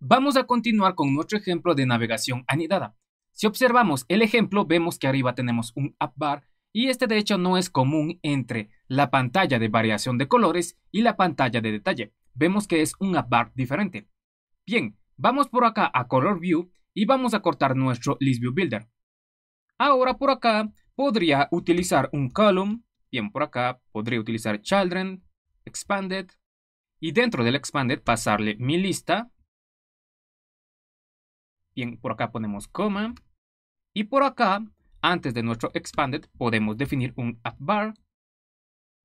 Vamos a continuar con nuestro ejemplo de navegación anidada. Si observamos el ejemplo, vemos que arriba tenemos un app bar y este de hecho no es común entre la pantalla de variación de colores y la pantalla de detalle. Vemos que es un app bar diferente. Bien, vamos por acá a Color View y vamos a cortar nuestro List View Builder. Ahora por acá podría utilizar un column, bien por acá podría utilizar children, expanded y dentro del expanded pasarle mi lista Bien, por acá ponemos coma. Y por acá, antes de nuestro expanded, podemos definir un app bar.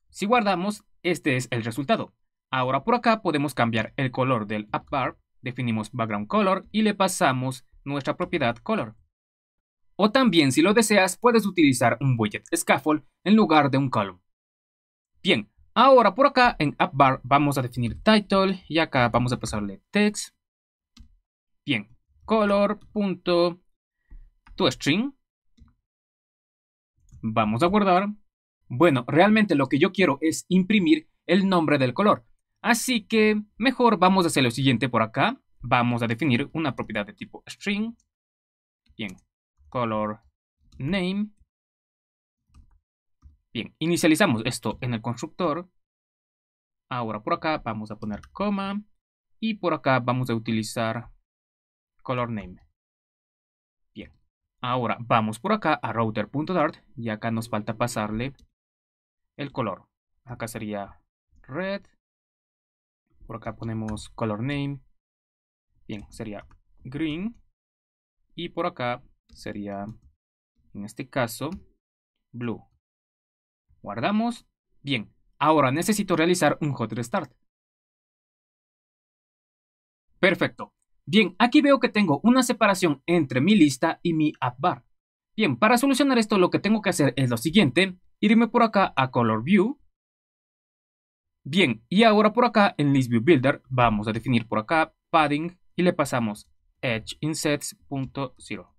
Si guardamos, este es el resultado. Ahora por acá podemos cambiar el color del app bar, definimos background color y le pasamos nuestra propiedad color. O también, si lo deseas, puedes utilizar un widget scaffold en lugar de un column. Bien, ahora por acá en app bar vamos a definir title y acá vamos a pasarle text. Bien, color.toString. Vamos a guardar. Bueno, realmente lo que yo quiero es imprimir el nombre del color. Así que mejor vamos a hacer lo siguiente por acá. Vamos a definir una propiedad de tipo string. Bien, color name. Bien, inicializamos esto en el constructor. Ahora por acá vamos a poner coma. Y por acá vamos a utilizar color name. Bien. Ahora vamos por acá a router.dart y acá nos falta pasarle el color. Acá sería red. Por acá ponemos color name. Bien, sería green. Y por acá sería, en este caso, blue. Guardamos. Bien, ahora necesito realizar un hot restart. Perfecto. Bien, aquí veo que tengo una separación entre mi lista y mi app bar. Bien, para solucionar esto lo que tengo que hacer es lo siguiente, irme por acá a Color View. Bien, y ahora por acá en List View Builder vamos a definir por acá padding y le pasamos edge insets.0.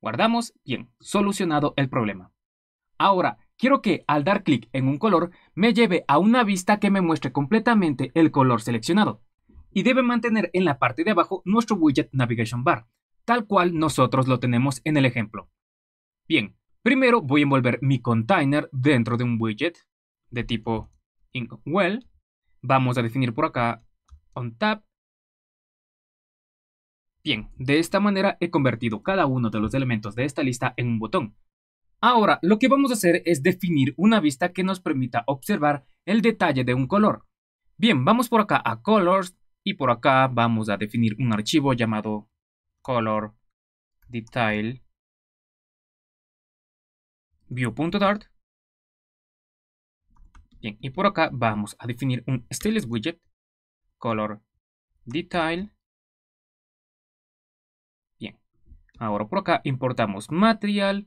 Guardamos, bien, solucionado el problema. Ahora, quiero que al dar clic en un color me lleve a una vista que me muestre completamente el color seleccionado y debe mantener en la parte de abajo nuestro widget navigation bar, tal cual nosotros lo tenemos en el ejemplo. Bien, primero voy a envolver mi container dentro de un widget de tipo InkWell. Vamos a definir por acá onTap. Bien, de esta manera he convertido cada uno de los elementos de esta lista en un botón. Ahora, lo que vamos a hacer es definir una vista que nos permita observar el detalle de un color. Bien, vamos por acá a Colors, y por acá vamos a definir un archivo llamado color detail view.dart. Bien, y por acá vamos a definir un styles widget color detail. Bien, ahora por acá importamos material.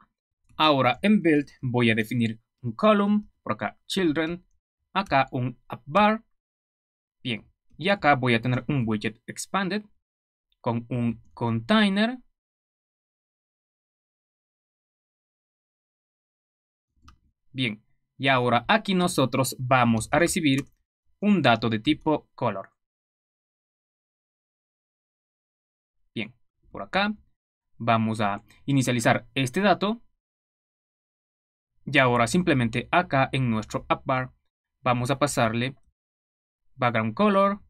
Ahora en build voy a definir un column, por acá children, acá un app bar y acá voy a tener un widget expanded con un container. Bien, y ahora aquí nosotros vamos a recibir un dato de tipo color. Bien, por acá vamos a inicializar este dato. Y ahora simplemente acá en nuestro app bar vamos a pasarle background color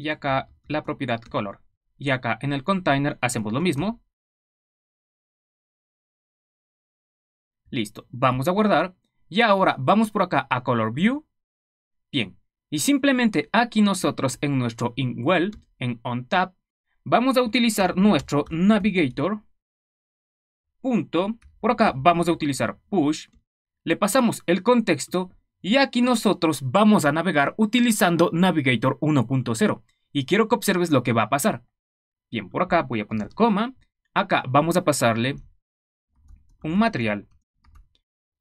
y acá la propiedad color. Y acá en el container hacemos lo mismo. Listo, vamos a guardar. Y ahora vamos por acá a color view. Bien, y simplemente aquí nosotros en nuestro in en on tap, vamos a utilizar nuestro navigator. Punto. Por acá vamos a utilizar push. Le pasamos el contexto y aquí nosotros vamos a navegar utilizando Navigator 1.0. Y quiero que observes lo que va a pasar. Bien, por acá voy a poner coma. Acá vamos a pasarle un material.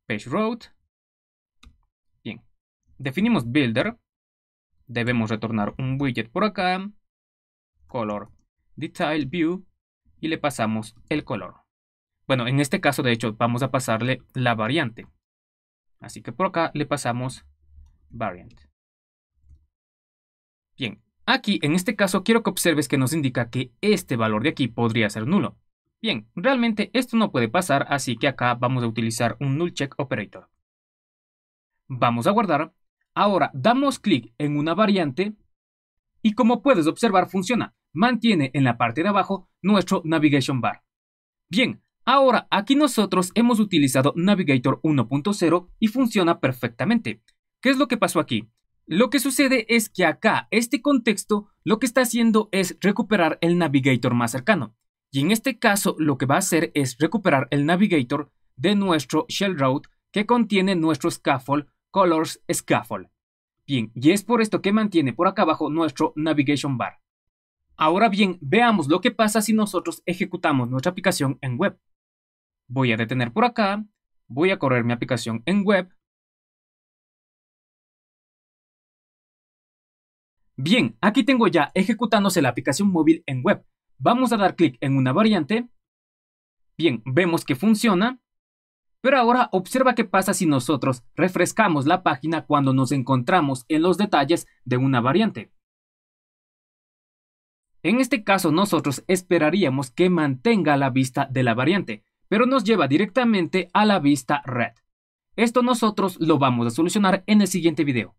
Page road. Bien. Definimos builder. Debemos retornar un widget por acá. Color. Detail view. Y le pasamos el color. Bueno, en este caso de hecho vamos a pasarle la variante. Así que por acá le pasamos variant. Bien, aquí en este caso quiero que observes que nos indica que este valor de aquí podría ser nulo. Bien, realmente esto no puede pasar, así que acá vamos a utilizar un null check operator. Vamos a guardar. Ahora damos clic en una variante y como puedes observar funciona. Mantiene en la parte de abajo nuestro navigation bar. Bien, Ahora, aquí nosotros hemos utilizado Navigator 1.0 y funciona perfectamente. ¿Qué es lo que pasó aquí? Lo que sucede es que acá, este contexto, lo que está haciendo es recuperar el Navigator más cercano. Y en este caso, lo que va a hacer es recuperar el Navigator de nuestro Shell Route que contiene nuestro scaffold Colors Scaffold. Bien, y es por esto que mantiene por acá abajo nuestro Navigation Bar. Ahora bien, veamos lo que pasa si nosotros ejecutamos nuestra aplicación en web voy a detener por acá, voy a correr mi aplicación en web. Bien, aquí tengo ya ejecutándose la aplicación móvil en web. Vamos a dar clic en una variante. Bien, vemos que funciona. Pero ahora observa qué pasa si nosotros refrescamos la página cuando nos encontramos en los detalles de una variante. En este caso nosotros esperaríamos que mantenga la vista de la variante, pero nos lleva directamente a la vista red. Esto nosotros lo vamos a solucionar en el siguiente video.